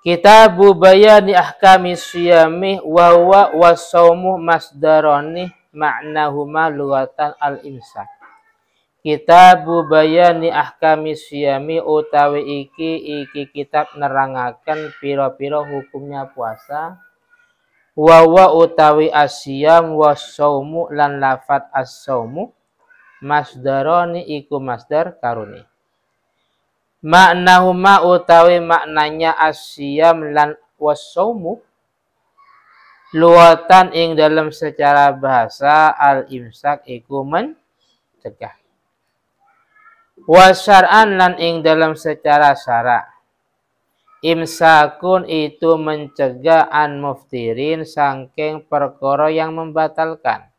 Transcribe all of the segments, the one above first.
Kita Kitabu bayani ahkami siyamih wa wa wasaumu masdaroni ma'nahuma luatan al Kita Kitabu bayani ahkami siyami utawi iki iki kitab nerangakan piro-piro hukumnya puasa. Wa wa utawi asyam wa saumu lan lafat as-saumu masdaroni iku masdar karuni maknahuma utawi maknanya asyam lan wasaumu luatan ing dalam secara bahasa al imsak iku mencegah wasar'an lan ing dalam secara syara imsakun itu mencegah an muftirin sangking perkara yang membatalkan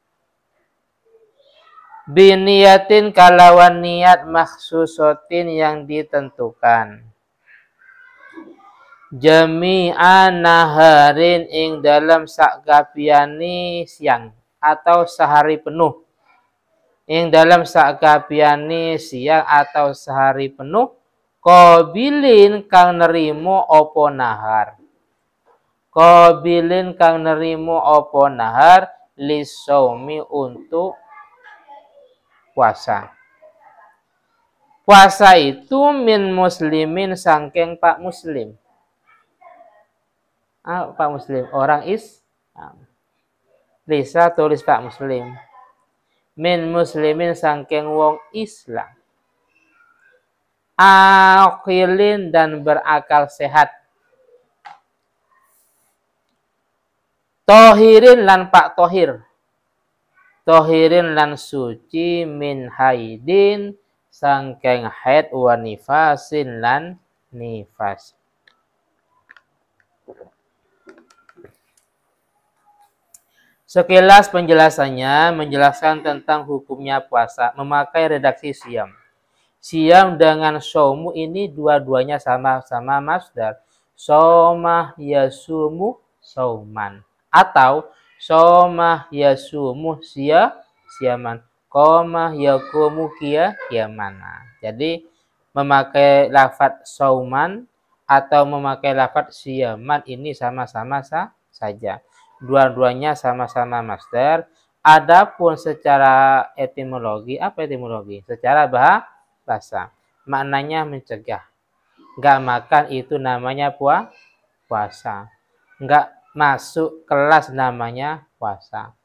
Biniatin kalawan niat maksusotin yang ditentukan jami'a naharin ing dalam sakgapiani siang atau sehari penuh ing dalam sakgapiani siang atau sehari penuh kobilin kang nerimo opo nahar kobilin kang nerimo opo nahar lisomi untuk puasa. Puasa itu min muslimin sangkeng pak muslim. Ah, pak muslim, orang is. Ah, Lisa tulis pak muslim. Min muslimin sangkeng wong Islam. Akilin dan berakal sehat. Tohirin lan pak tohir tohirin lan suci min haidin sangkeng haid wa nifasin lan nifas Sekilas penjelasannya menjelaskan tentang hukumnya puasa memakai redaksi siam. Siam dengan somu ini dua-duanya sama-sama masdar. Somah yasumu sauman atau Somah yasumu sia siaman. Komah yakumu kia kiamana. Jadi memakai lafat sauman atau memakai lafat siaman ini sama-sama sa saja. Dua-duanya sama-sama Master. Adapun secara etimologi, apa etimologi? Secara bahasa, maknanya mencegah. Enggak makan itu namanya puasa. Enggak masuk kelas namanya puasa.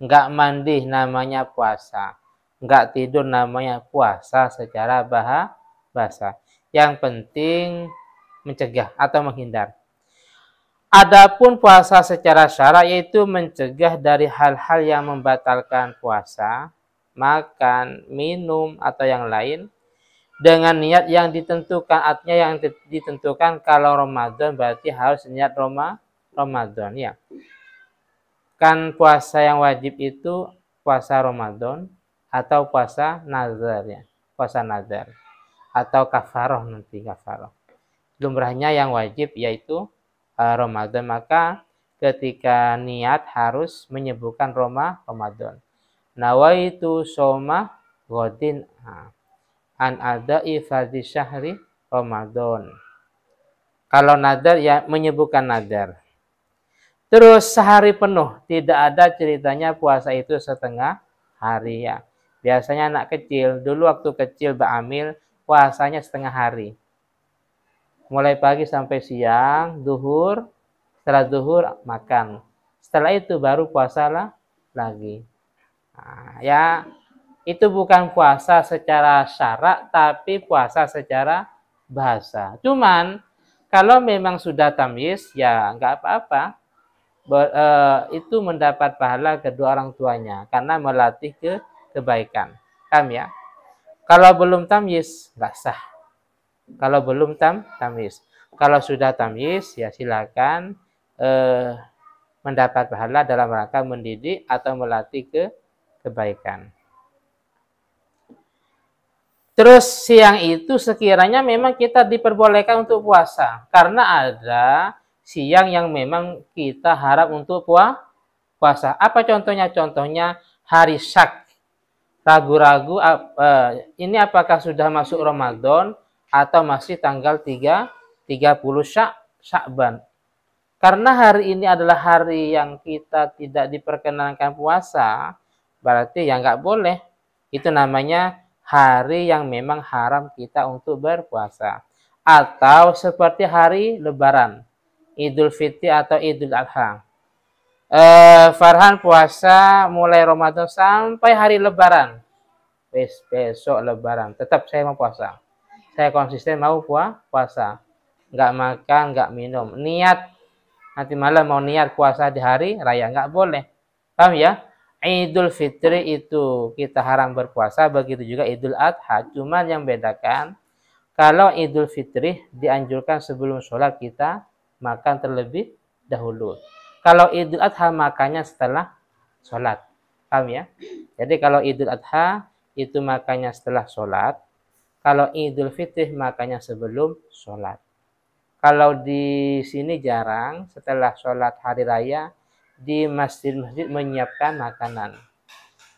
Enggak mandi namanya puasa. Enggak tidur namanya puasa secara bahasa. Yang penting mencegah atau menghindar. Adapun puasa secara syara yaitu mencegah dari hal-hal yang membatalkan puasa, makan, minum atau yang lain dengan niat yang ditentukan artinya yang ditentukan kalau Ramadan berarti harus niat Roma Ramadan ya. Kan puasa yang wajib itu puasa Ramadan atau puasa nazar ya. Puasa nazar atau kafaroh nanti kafaroh. Lumrahnya yang wajib yaitu uh, Ramadan maka ketika niat harus menyebutkan Roma Ramadan. Nawaitu soma godin an ada fadhi syahri Ramadan. Kalau nadar ya menyebutkan nadar. Terus sehari penuh, tidak ada ceritanya puasa itu setengah hari ya. Biasanya anak kecil, dulu waktu kecil Mbak Amil puasanya setengah hari. Mulai pagi sampai siang, duhur, setelah duhur makan. Setelah itu baru puasalah lagi. Nah, ya itu bukan puasa secara syarat tapi puasa secara bahasa. Cuman kalau memang sudah tamis ya nggak apa-apa Eh, itu mendapat pahala kedua orang tuanya karena melatih ke kebaikan. Tam ya. Kalau belum tamyiz enggak sah. Kalau belum tam tamyiz. Kalau sudah tamyiz ya silakan eh, mendapat pahala dalam rangka mendidik atau melatih ke kebaikan. Terus siang itu sekiranya memang kita diperbolehkan untuk puasa karena ada siang yang memang kita harap untuk puasa. Apa contohnya? Contohnya hari syak. Ragu-ragu eh, ini apakah sudah masuk Ramadan atau masih tanggal 3 30 syak Syakban. Karena hari ini adalah hari yang kita tidak diperkenankan puasa, berarti ya nggak boleh. Itu namanya hari yang memang haram kita untuk berpuasa. Atau seperti hari lebaran Idul Fitri atau Idul Adha. E, Farhan puasa mulai Ramadan sampai hari Lebaran. Bes, besok Lebaran. Tetap saya mau puasa. Saya konsisten mau puasa. Nggak makan, nggak minum. Niat. Nanti malam mau niat puasa di hari raya. Nggak boleh. Paham ya? Idul Fitri itu kita haram berpuasa, begitu juga Idul Adha. Cuman yang bedakan, kalau Idul Fitri dianjurkan sebelum sholat kita makan terlebih dahulu. Kalau Idul Adha makannya setelah sholat. Paham ya? Jadi kalau Idul Adha itu makannya setelah sholat. Kalau Idul Fitri makannya sebelum sholat. Kalau di sini jarang setelah sholat hari raya di masjid-masjid menyiapkan makanan.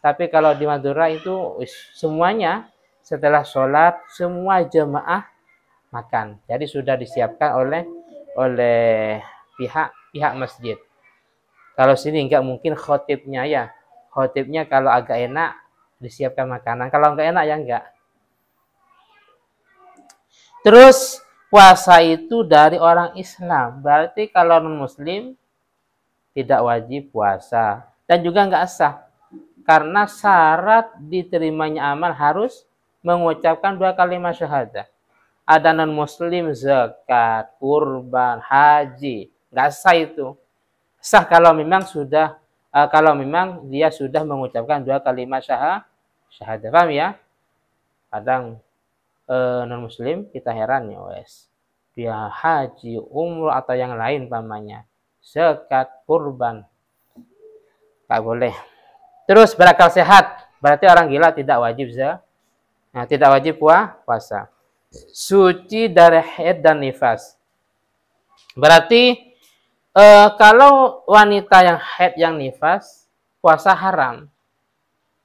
Tapi kalau di Madura itu semuanya setelah sholat semua jemaah makan. Jadi sudah disiapkan oleh oleh pihak-pihak masjid. Kalau sini enggak mungkin khotibnya ya. Khotibnya kalau agak enak disiapkan makanan. Kalau enggak enak ya enggak. Terus puasa itu dari orang Islam. Berarti kalau non-muslim tidak wajib puasa. Dan juga enggak sah. Karena syarat diterimanya amal harus mengucapkan dua kalimat syahadah ada non muslim zakat kurban haji nggak sah itu sah kalau memang sudah uh, kalau memang dia sudah mengucapkan dua kalimat syah syahadat paham ya kadang uh, eh, non muslim kita heran ya wes dia haji umroh atau yang lain pamannya zakat kurban nggak boleh terus berakal sehat berarti orang gila tidak wajib za nah, tidak wajib puasa suci dari haid dan nifas. Berarti e, kalau wanita yang haid yang nifas puasa haram.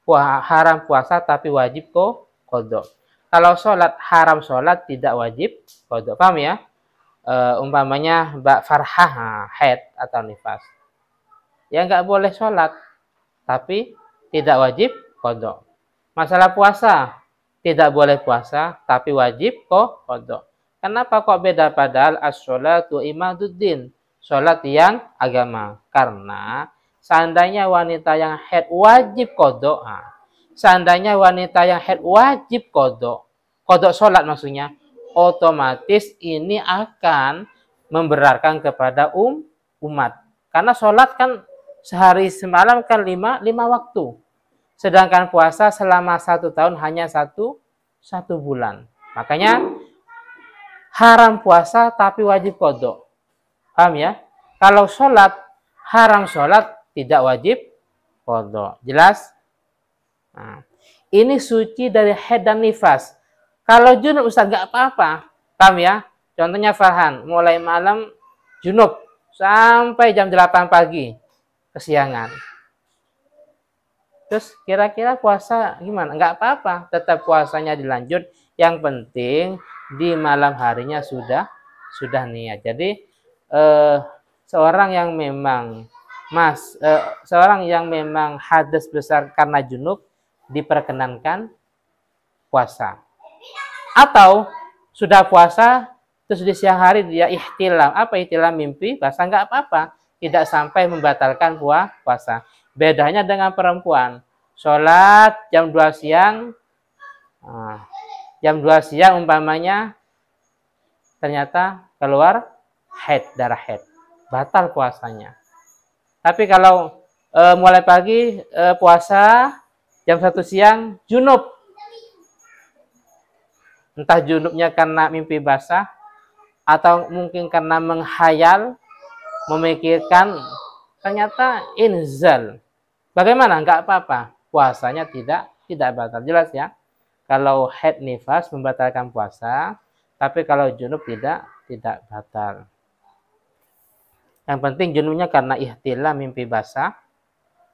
Puasa haram puasa tapi wajib kok kodok. Kalau sholat haram sholat tidak wajib kodok. Paham ya? E, umpamanya Mbak Farhah head atau nifas. Ya nggak boleh sholat tapi tidak wajib kodok. Masalah puasa, tidak boleh puasa tapi wajib kok kodok. Kenapa kok beda padahal as-sholatu imaduddin? Sholat yang agama. Karena seandainya wanita yang head wajib kodok. Seandainya wanita yang head wajib kodok. Kodok sholat maksudnya. Otomatis ini akan memberarkan kepada um, umat. Karena sholat kan sehari semalam kan lima, lima waktu. Sedangkan puasa selama satu tahun hanya satu, satu bulan. Makanya haram puasa tapi wajib kodok. Paham ya? Kalau sholat, haram sholat tidak wajib kodok. Jelas? Nah, ini suci dari head dan nifas. Kalau junub Ustaz nggak apa-apa. Paham ya? Contohnya Farhan, mulai malam junub sampai jam 8 pagi kesiangan Terus kira-kira puasa gimana? Enggak apa-apa, tetap puasanya dilanjut. Yang penting di malam harinya sudah sudah niat. Jadi eh, seorang yang memang mas eh, seorang yang memang hadas besar karena junub diperkenankan puasa. Atau sudah puasa terus di siang hari dia ihtilam. Apa ihtilam mimpi? Bahasa enggak apa-apa, tidak sampai membatalkan puasa. Bedanya dengan perempuan, sholat jam 2 siang, nah, jam 2 siang umpamanya ternyata keluar head, darah head. Batal puasanya. Tapi kalau e, mulai pagi e, puasa, jam 1 siang junub. Entah junubnya karena mimpi basah, atau mungkin karena menghayal, memikirkan ternyata inzal. Bagaimana? Enggak apa-apa. Puasanya tidak tidak batal. Jelas ya. Kalau head nifas membatalkan puasa, tapi kalau junub tidak tidak batal. Yang penting junubnya karena ihtilah mimpi basah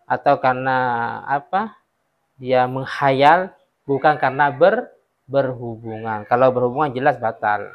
atau karena apa? Dia menghayal bukan karena ber berhubungan. Kalau berhubungan jelas batal.